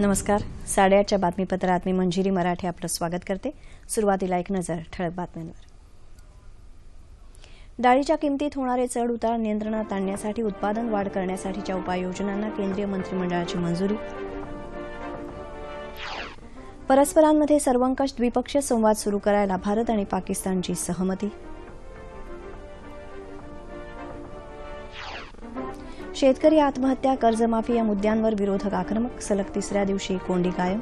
नमस्कार साडेआठच्या बातमीपत्रात मी मंजिरी मराठे आपलं स्वागत करते सुरुवातीला एक नजर ठळक बातम्यांवर डाळीच्या किमतीत होणारे चढ उतार नियंत्रणात आणण्यासाठी उत्पादन वाढ करण्यासाठीच्या उपाययोजनांना केंद्रीय मंत्रिमंडळाची मंजुरी परस्परांमध्ये सर्वंकष द्विपक्षीय संवाद सुरू करायला भारत आणि पाकिस्तानची सहमती शेतकरी आत्महत्या कर्जमाफी या मुद्द्यांवर विरोधक आक्रमक सलग तिसऱ्या दिवशी कोंडी कायम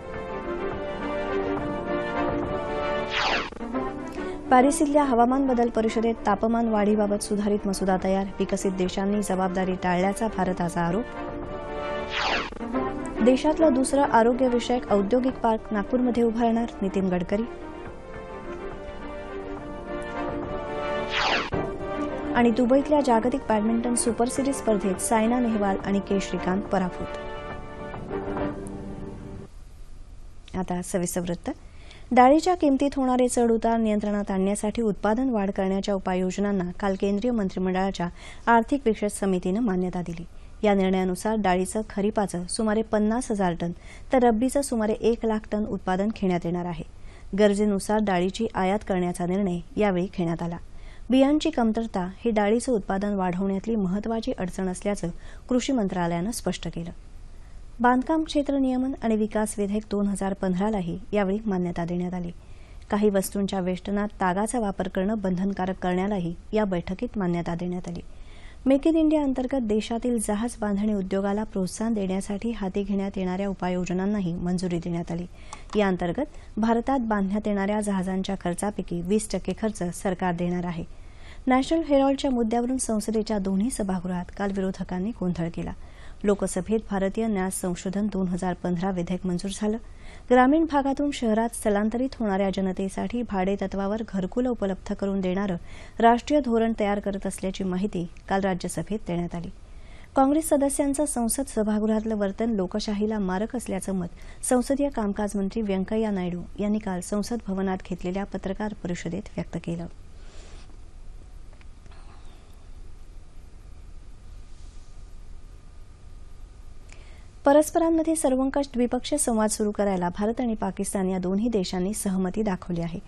पॅरिस इथल्या हवामान बदल परिषदेत तापमान वाढीबाबत सुधारित मसुदा तयार विकसित देशांनी जबाबदारी टाळल्याचा भारताचा आरोप देशातलं दुसरं आरोग्यविषयक औद्योगिक पार्क नागपूरमध्ये उभारणार नितीन गडकरी आणि दुबईतल्या जागतिक बॅडमिंटन सुपर सिरीज स्पर्धेत सायना नेहवाल आणि के श्रीकांत पराभूत आता डाळीच्या किमतीत होणारे चढउतार नियंत्रणात आणण्यासाठी उत्पादन वाढ करण्याच्या उपाययोजनांना काल केंद्रीय मंत्रिमंडळाच्या आर्थिक विशेष समितीनं मान्यता दिली या निर्णयानुसार डाळीचं खरीपाचं सुमारे पन्नास हजार टन तर रब्बीचं सुमारे एक लाख टन उत्पादन घेण्यात येणार आहे गरजेनुसार डाळीची आयात करण्याचा निर्णय यावेळी घेण्यात आला बियांची कमतरता ही डाळीचं उत्पादन वाढवण्यातली महत्वाची अडचण असल्याचं कृषी मंत्रालयानं स्पष्ट केलं बांधकाम क्षेत्र नियमन आणि विकास विधेयक दोन हजार पंधरालाही यावेळी मान्यता देण्यात आली काही वस्तूंच्या वेष्टनात तागाचा वापर करणं बंधनकारक करण्यालाही या बैठकीत मान्यता देण्यात आली मेक इन इंडिया अंतर्गत देशातील जहाज बांधणी उद्योगाला प्रोत्साहन देण्यासाठी हाती घेण्यात येणाऱ्या उपाययोजनांनाही मंजुरी देण्यात आली या अंतर्गत भारतात बांधण्यात येणाऱ्या जहाजांच्या खर्चापैकी वीस टक्के खर्च सरकार देणार आहे नॅशनल हेरॉल्डच्या मुद्द्यावरून संसदेच्या दोन्ही सभागृहात काल विरोधकांनी गोंधळ केला लोकसभेत भारतीय न्यास संशोधन दोन हजार पंधरा विधेयक मंजूर झालं ग्रामीण भागातून शहरात स्थलांतरित होणाऱ्या जनतेसाठी तत्वावर घरकुलं उपलब्ध करून देणारं राष्ट्रीय धोरण तयार करत असल्याची माहिती काल राज्यसभेत देण्यात आली काँग्रेस सदस्यांचं संसद सभागृहातलं वर्तन लोकशाहीला मारक असल्याचं मत संसदीय कामकाज मंत्री व्यंकय्या नायडू यांनी काल संसद भवनात घेतलेल्या पत्रकार परिषदेत व्यक्त केलं परस्परांमध्ये सर्वंकष द्विपक्षीय संवाद सुरू करायला भारत आणि पाकिस्तान या दोन्ही देशांनी सहमती दाखवली आहे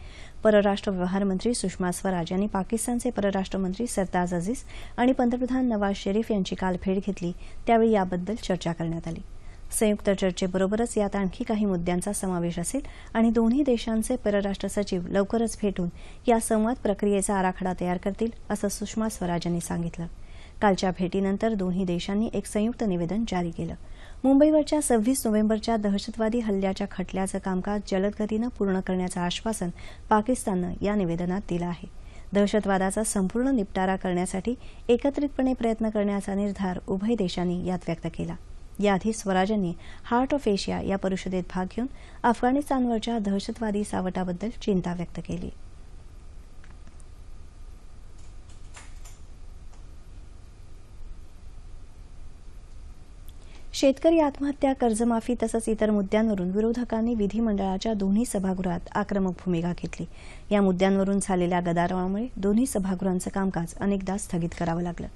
परराष्ट्र व्यवहार मंत्री सुषमा स्वराज यांनी पाकिस्तानचे परराष्ट्र मंत्री सरताज अजीज आणि पंतप्रधान नवाज शरीफ यांची काल भेट घेतली त्यावेळी याबद्दल चर्चा करण्यात आली संयुक्त चर्चेबरोबरच यात आणखी काही मुद्द्यांचा समावेश असेल आणि दोन्ही देशांचे परराष्ट्र सचिव लवकरच भेटून या संवाद प्रक्रियेचा आराखडा तयार करतील असं सुषमा स्वराज यांनी सांगितलं कालच्या भेटीनंतर दोन्ही देशांनी एक संयुक्त निवेदन जारी केलं मुंबईवरच्या सव्वीस नोव्हेंबरच्या दहशतवादी हल्ल्याच्या खटल्याचं कामकाज जलदगतीनं पूर्ण करण्याचं आश्वासन पाकिस्ताननं या निवेदनात दिलं आहे दहशतवादाचा संपूर्ण निपटारा करण्यासाठी एकत्रितपणे प्रयत्न करण्याचा निर्धार उभय देशांनी यात व्यक्त केला याआधी स्वराजांनी हार्ट ऑफ एशिया या परिषदेत भाग घेऊन अफगाणिस्तानवरच्या दहशतवादी सावटाबद्दल चिंता व्यक्त केली शेतकरी आत्महत्या कर्जमाफी तसंच इतर मुद्द्यांवरून विरोधकांनी विधिमंडळाच्या दोन्ही सभागृहात आक्रमक भूमिका घेतली या मुद्द्यांवरून झालेल्या गदारोळामुळे दोन्ही सभागृहांचं कामकाज अनेकदा स्थगित करावं लागलं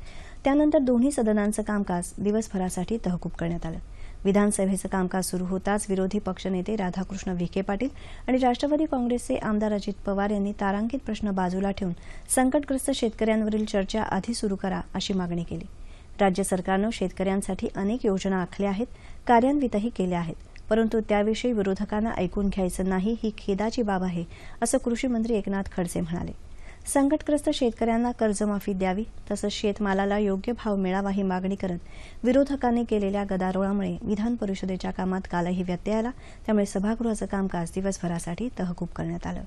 त्यानंतर दोन्ही सदनांचं कामकाज दिवसभरासाठी तहकूब करण्यात आलं विधानसभेचं कामकाज सुरू होताच विरोधी पक्षनेते राधाकृष्ण विखे पाटील आणि राष्ट्रवादी काँग्रेसचे आमदार अजित पवार यांनी तारांकित प्रश्न बाजूला ठेवून संकटग्रस्त शेतकऱ्यांवरील चर्चा आधी सुरू करा अशी मागणी केली राज्य सरकारनं शेतकऱ्यांसाठी अनेक योजना आखल्या आहेत कार्यान्वितही केल्या आहेत परंतु त्याविषयी विरोधकांना ऐकून घ्यायचं नाही ही खेदाची बाब आहे असं कृषी मंत्री एकनाथ खडसे म्हणाले संकटग्रस्त शेतकऱ्यांना कर्जमाफी द्यावी तसंच शेतमालाला योग्य भाव मिळावा ही मागणी करत विरोधकांनी केलेल्या गदारोळामुळे विधान परिषदेच्या कामात कालही व्यत्यय आला त्यामुळे सभागृहाचं कामकाज दिवसभरासाठी तहकूब करण्यात आलं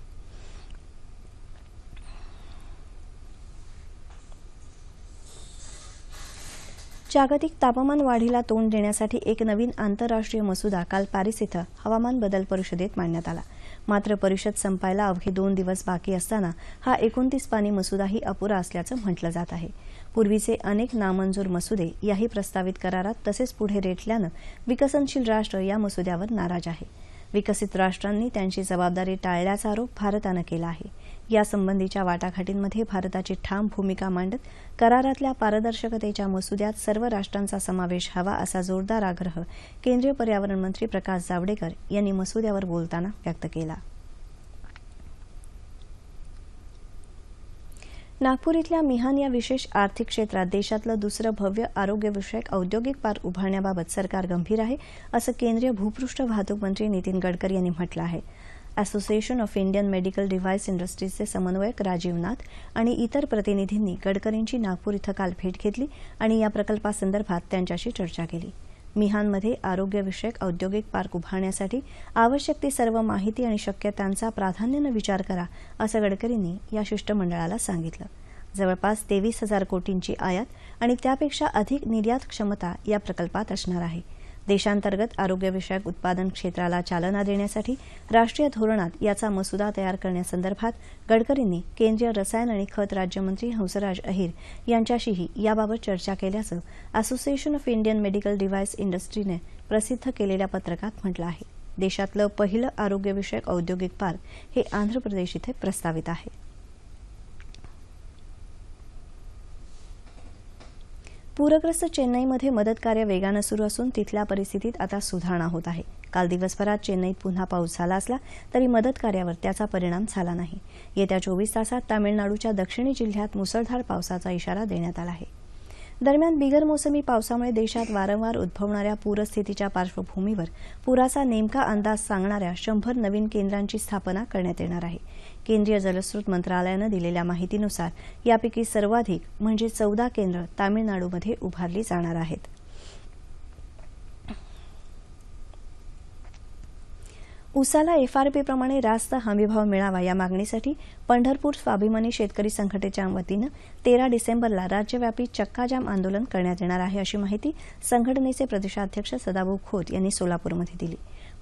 जागतिक तापमान वाढीला तोंड देण्यासाठी एक नवीन आंतरराष्ट्रीय मसुदा काल पॅरिस इथं हवामान बदल परिषदेत मांडण्यात आला मात्र परिषद संपायला अवघे दोन दिवस बाकी असताना हा एकोणतीस पानी मसुदाही अपुरा असल्याचं म्हटलं जात आहे पूर्वीचे अनेक नामंजूर मसुदे याही प्रस्तावित करारात तसेच पुढे रेटल्यानं विकसनशील राष्ट्र या मसुद्यावर नाराज आहे विकसित राष्ट्रांनी त्यांची जबाबदारी टाळल्याचा आरोप भारतानं केला आहे यासंबंधीच्या वाटाघाटींमध्ये भारताची ठाम भूमिका मांडत करारातल्या पारदर्शकतेच्या मसुद्यात सर्व राष्ट्रांचा समावेश हवा असा जोरदार आग्रह केंद्रीय पर्यावरण मंत्री प्रकाश जावडेकर यांनी मसुद्यावर बोलताना व्यक्त केला नागपूर इथल्या मिहान या विशेष आर्थिक क्षेत्रात देशातलं दुसरं भव्य आरोग्यविषयक औद्योगिक पार्क उभारण्याबाबत सरकार गंभीर आहे असं केंद्रीय भूपृष्ठ वाहतूक मंत्री नितीन गडकरी यांनी म्हटलं आहे association of Indian medical device इंडस्ट्रीजचे समन्वयक राजीव नाथ आणि इतर प्रतिनिधींनी गडकरींची नागपूर इथं काल भेट घेतली आणि या प्रकल्पासंदर्भात त्यांच्याशी चर्चा केली मिहानमध्ये आरोग्यविषयक औद्योगिक पार्क उभारण्यासाठी आवश्यक ती सर्व माहिती आणि शक्यतांचा प्राधान्यानं विचार करा असं गडकरींनी या शिष्टमंडळाला सांगितलं जवळपास तेवीस हजार कोटींची आयात आणि त्यापेक्षा अधिक निर्यात क्षमता या प्रकल्पात असणार आहे देशांतर्गत आरोग्यविषयक उत्पादन क्षेत्राला चालना देण्यासाठी राष्ट्रीय धोरणात याचा मसुदा तयार करण्यासंदर्भात गडकरींनी केंद्रीय रसायन आणि खत राज्यमंत्री हंसराज अहिर यांच्याशीही याबाबत चर्चा केल्याचं association of Indian medical device इंडस्ट्रीने प्रसिद्ध केलेल्या पत्रकात म्हटलं आहे देशातलं पहिलं आरोग्यविषयक औद्योगिक पार्क हे आंध्र प्रदेश इथे प्रस्तावित आहे पूरग्रस्त चेन्नईमध्ये मदतकार्य वेगानं सुरू असून तिथल्या परिस्थितीत आता सुधारणा होत आहे काल दिवसभरात चेन्नईत पुन्हा पाऊस झाला असला तरी मदतकार्यावर त्याचा परिणाम झाला नाही येत्या चोवीस तासात तामिळनाडूच्या दक्षिणी जिल्ह्यात मुसळधार पावसाचा इशारा देण्यात आला आहे दरम्यान बिगर मोसमी पावसामुळे देशात वारंवार उद्भवणाऱ्या पूरस्थितीच्या पार्श्वभूमीवर पुराचा नेमका अंदाज सांगणाऱ्या शंभर नवीन केंद्रांची स्थापना करण्यात येणार आहे केंद्रीय जलस्रोत मंत्रालयानं दिलेल्या माहितीनुसार यापैकी सर्वाधिक म्हणजे चौदा केंद्र तामिळनाडूमध्ये उभारली जाणार आहेत उसाला एफआरपी प्रमाणे रास्त हमीभाव मिळावा या मागणीसाठी पंढरपूर स्वाभिमानी शेतकरी संघटनेच्या वतीनं तेरा डिसेंबरला राज्यव्यापी चक्काजाम आंदोलन करण्यात येणार आहे अशी माहिती संघटनेचे प्रदेशाध्यक्ष सदाभाऊ खोत यांनी सोलापूरमध्ये दिली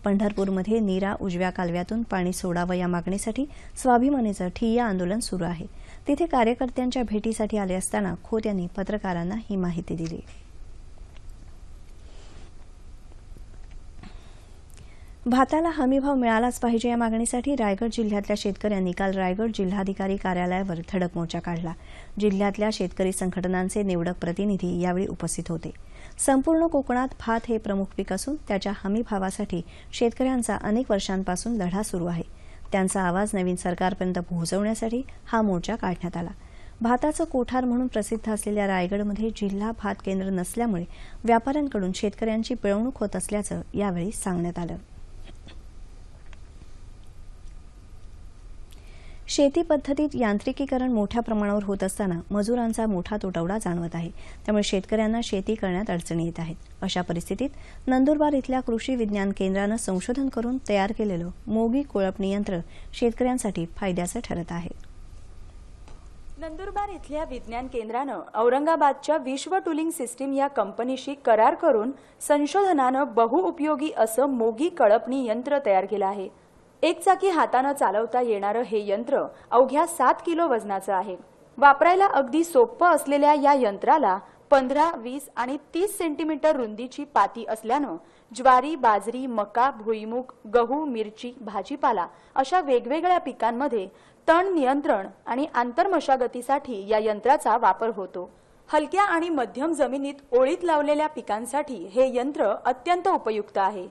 पंढरपूरमध्ये नीरा उजव्या कालव्यातून पाणी सोडावं या मागणीसाठी स्वाभिमानीचं ठिय्या आंदोलन सुरू आहे तिथे कार्यकर्त्यांच्या भेटीसाठी आले असताना खोत यांनी पत्रकारांना ही माहिती दिली भाताला हमीभाव मिळालाच पाहिजे या मागणीसाठी रायगड जिल्ह्यातल्या शेतकऱ्यांनी काल रायगड जिल्हाधिकारी कार्यालयावर धडक मोर्चा काढला जिल्ह्यातल्या शेतकरी संघटनांचे निवडक प्रतिनिधी यावेळी उपस्थित होते संपूर्ण कोकणात भात हे प्रमुख पीक असून त्याच्या हमीभावासाठी शेतकऱ्यांचा अनेक वर्षांपासून लढा सुरू आहे त्यांचा आवाज नवीन सरकारपर्यंत पोहोचवण्यासाठी हा मोर्चा काढण्यात आला भाताचं कोठार म्हणून प्रसिद्ध असलेल्या रायगडमध्ये जिल्हा भात केंद्र नसल्यामुळे व्यापाऱ्यांकडून शेतकऱ्यांची पिळवणूक होत असल्याचं यावेळी सांगण्यात आलं शेती पद्धतीत यांत्रिकीकरण मोठ्या प्रमाणावर होत असताना मजुरांचा मोठा तुटवडा जाणवत आहे त्यामुळे शेतकऱ्यांना शेती करण्यात अडचणी येत आहेत अशा परिस्थितीत नंदुरबार इथल्या कृषी विज्ञान केंद्रानं संशोधन करून तयार केलेलं मोगी कोळपणी यंत्र शेतकऱ्यांसाठी फायद्याचं ठरत आहे नंदुरबार इथल्या विज्ञान केंद्रानं औरंगाबादच्या विश्व टुलिंग सिस्टीम या कंपनीशी करार करून संशोधनानं बहुउपयोगी असं मोगी कळपणी यंत्र तयार केलं आहे एक चाकी हातानं चालवता येणारं हे यंत्र अवघ्या सात किलो वजनाचं आहे वापरायला अगदी सोपं असलेल्या या यंत्राला पंधरा वीस आणि तीस सेंटीमीटर रुंदीची पाती असल्यानं ज्वारी बाजरी मका भुईमुग गहू मिरची भाजीपाला अशा वेगवेगळ्या पिकांमध्ये तण नियंत्रण आणि आंतरमशागतीसाठी या यंत्राचा वापर होतो हलक्या आणि मध्यम जमिनीत ओळीत लावलेल्या पिकांसाठी हे यंत्र अत्यंत उपयुक्त आहे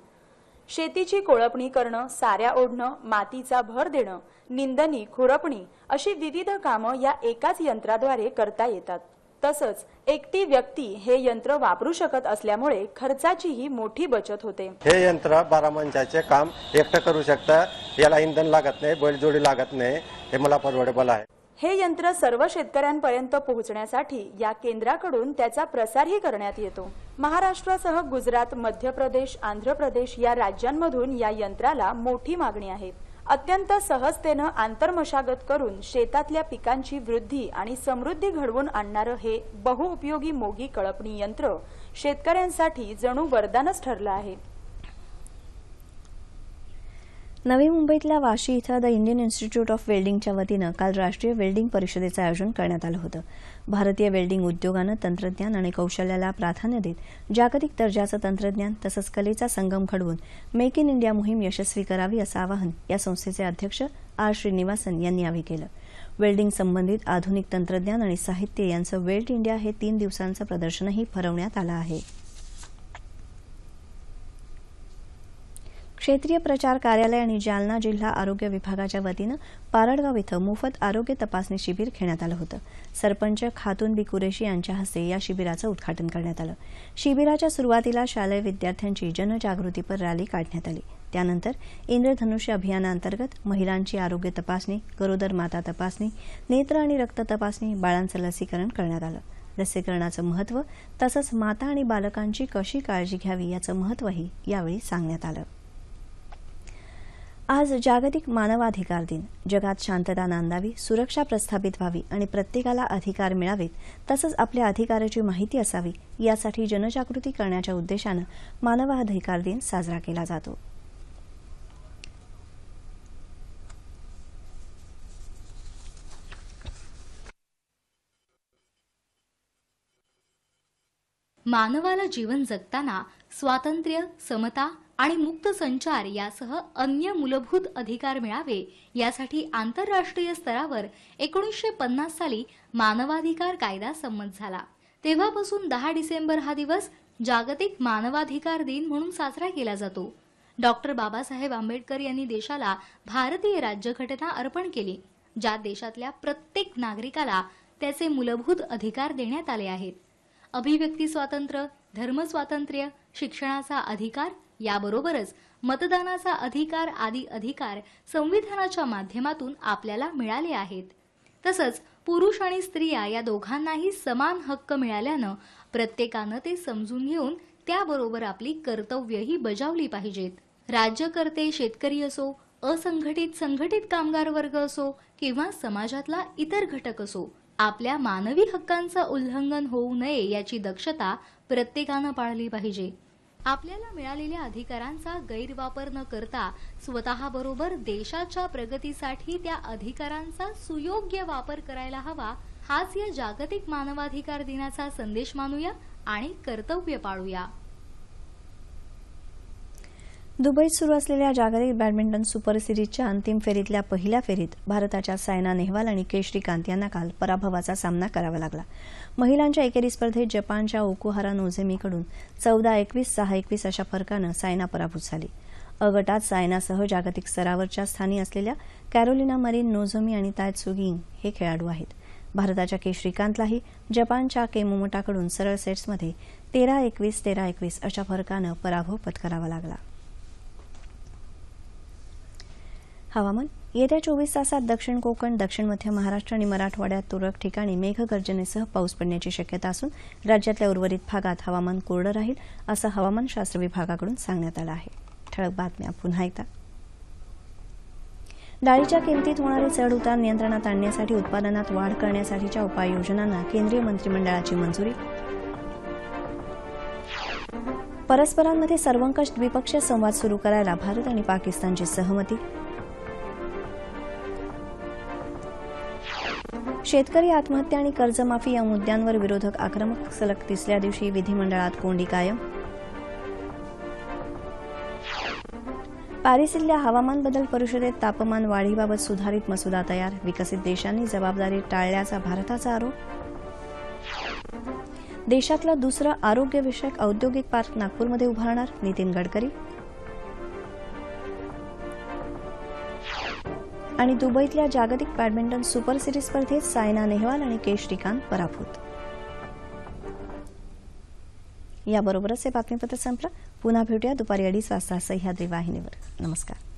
शेतीची कोळपणी करणं साऱ्या ओढणं मातीचा भर देणं निंदणी खुरपणी अशी विविध कामं या एकाच यंत्राद्वारे करता येतात तसंच एकटी व्यक्ती हे यंत्र वापरू शकत असल्यामुळे खर्चाचीही मोठी बचत होते हे यंत्र बारा मंचाचे काम एकटं करू शकतात याला इंधन लागत नाही बैलजोडी लागत नाही हे मला परवडेबल आहे हे यंत्र सर्व शेतकऱ्यांपर्यंत पोहोचण्यासाठी या केंद्राकडून त्याचा प्रसारही करण्यात येतो महाराष्ट्रासह गुजरात मध्य प्रदेश आंध्र प्रदेश या राज्यांमधून या यंत्राला मोठी मागणी आहे अत्यंत सहजतेनं आंतरमशागत करून शेतातल्या पिकांची वृद्धी आणि समृद्धी घडवून आणणारं हे बहुउपयोगी मोगी कळपणी यंत्र शेतकऱ्यांसाठी जणू वरदानच ठरलं आहे नवी मुंबईतल्या वाशी इथं द इंडियन इन्स्टिट्यूट ऑफ वेल्डिंगच्या वतीनं काल राष्ट्रीय वेल्डिंग परिषदेचं आयोजन करण्यात आलं होतं भारतीय वेल्डिंग उद्योगानं तंत्रज्ञान आणि कौशल्याला प्राधान्य देत जागतिक दर्जाचं तंत्रज्ञान तसंच कलेचा संगम घडवून मेक इन इंडिया मोहीम यशस्वी करावी असं आवाहन या संस्थेचे अध्यक्ष आर श्रीनिवासन यांनी यावेळी केलं वेल्डिंग संबंधित आधुनिक तंत्रज्ञान आणि साहित्य यांचं वेल्ड इंडिया हे तीन दिवसांचं प्रदर्शनही भरवण्यात आलं आहे क्षेत्रीय प्रचार कार्यालय आणि जालना जिल्हा आरोग्य विभागाच्या वतीनं पारडगाव इथं मोफत आरोग्य तपासणी शिबिर घेण्यात आलं होतं सरपंच खातून बी कुरेशी यांच्या हस्ते या शिबिराचं उद्घाटन करण्यात आलं शिबिराच्या सुरुवातीला शालेय विद्यार्थ्यांची जनजागृतीपर रॅली काढण्यात आली त्यानंतर इंद्रधनुष्य अभियानाअंतर्गत महिलांची आरोग्य तपासणी गरोदर माता तपासणी नेत्र आणि रक्त तपासणी बाळांचं लसीकरण करण्यात आलं लसीकरणाचं महत्त्व तसंच माता आणि बालकांची कशी काळजी घ्यावी याचं महत्त्वही यावेळी सांगण्यात आलं आज जागतिक मानवाधिकार दिन जगात शांतता नांदावी सुरक्षा प्रस्थापित व्हावी आणि प्रत्येकाला अधिकार मिळावेत तसंच आपल्या अधिकाराची माहिती असावी यासाठी जनजागृती करण्याच्या उद्देशानं मानवाधिकार दिन साजरा केला जातो मानवाला जीवन जगताना स्वातंत्र्य समता आणि मुक्त संचार यासह अन्य मूलभूत अधिकार मिळावे यासाठी आंतरराष्ट्रीय स्तरावर एकोणीसशे पन्नास साली मानवाधिकार कायदा संमत झाला तेव्हापासून दहा डिसेंबर हा दिवस जागतिक मानवाधिकार दिन म्हणून साजरा केला जातो डॉक्टर बाबासाहेब आंबेडकर यांनी देशाला भारतीय राज्यघटना अर्पण केली ज्यात देशातल्या प्रत्येक नागरिकाला त्याचे मूलभूत अधिकार देण्यात आले आहेत अभिव्यक्ती स्वातंत्र्य धर्म स्वातंत्र्य शिक्षणाचा अधिकार याबरोबरच मतदानाचा अधिकार आदी अधिकार संविधानाच्या माध्यमातून आपल्याला मिळाले आहेत तसंच पुरुष आणि स्त्रिया या दोघांनाही समान हक्क मिळाल्यानं प्रत्येकानं ते समजून घेऊन त्याबरोबर आपली कर्तव्यही बजावली पाहिजेत राज्यकर्ते शेतकरी असो असंघटित संघटित कामगार वर्ग असो किंवा समाजातला इतर घटक असो आपल्या मानवी हक्कांचं उल्लंघन होऊ नये याची दक्षता प्रत्येकानं पाळली पाहिजे आपल्याला मिळालेल्या अधिकारांचा गैरवापर न करता स्वतःबरोबर देशाच्या प्रगतीसाठी त्या अधिकारांचा सुयोग्य वापर करायला हवा हाच या जागतिक मानवाधिकार दिनाचा संदेश मानूया आणि कर्तव्य पाळूया दुबईत सुरू असलेल्या जागतिक बॅडमिंटन सुपर सिरीजच्या अंतिम फेरीतल्या पहिल्या फेरीत भारताच्या सायना नेहवाल आणि के श्रीकांत यांना काल पराभवाचा सामना करावा लागला महिलांच्या एकेरी स्पर्धेत जपानच्या ओकुहारा नोझेमीकडून चौदा एकवीस सहा एकवीस अशा फरकानं सायना पराभूत झाली अगटात सायनासह जागतिक स्तरावरच्या स्थानी असलेल्या कॅरोलिना मरीन नोझोमी आणि सुगिंग हे खेळाडू आहेत भारताच्या के श्रीकांतलाही जपानच्या के मोमोटाकडून सरळ सेट्समध्ये तेरा एकवीस तेरा एकवीस अशा फरकानं पराभव पत्करावा लागला हवामान येत्या चोवीस तासात दक्षिण कोकण दक्षिण मध्य महाराष्ट्र आणि मराठवाड्यात तुरळक ठिकाणी मेघगर्जनेसह पाऊस पडण्याची शक्यता असून राज्यातल्या उर्वरित भागात हवामान कोरडं राहील असं हवामानशास्त्र विभागाकडून सांगण्यात आलं आहे ठळक बातम्या पुन्हा एकदा डाळीच्या किमतीत होणारे चढ उतार नियंत्रणात आणण्यासाठी उत्पादनात वाढ करण्यासाठीच्या उपाययोजनांना केंद्रीय मंत्रिमंडळाची मंजुरी परस्परांमध्ये सर्वंकष द्विपक्षीय संवाद सुरू करायला भारत आणि पाकिस्तानची सहमती शेतकरी आत्महत्या आणि कर्जमाफी या मुद्द्यांवर विरोधक आक्रमक सलग तिसऱ्या दिवशी विधिमंडळात कोंडी कायम पॅरिस इथल्या हवामान बदल परिषदेत तापमान वाढीबाबत सुधारित मसुदा तयार विकसित देशांनी जबाबदारी टाळल्याचा भारताचा आरोप देशातलं दुसरं आरोग्यविषयक औद्योगिक पार्क नागपूरमध्ये उभारणार नितीन गडकरी आणि दुबईतल्या जागतिक बॅडमिंटन सुपर सिरीज स्पर्धेत सायना नेहवाल आणि के श्रीकांत पराभूत याबरोबरच हे बातमीपत्र संपलं पुन्हा भेटूया दुपारी अडीच वाजता सह्याद्री वाहिनीवर नमस्कार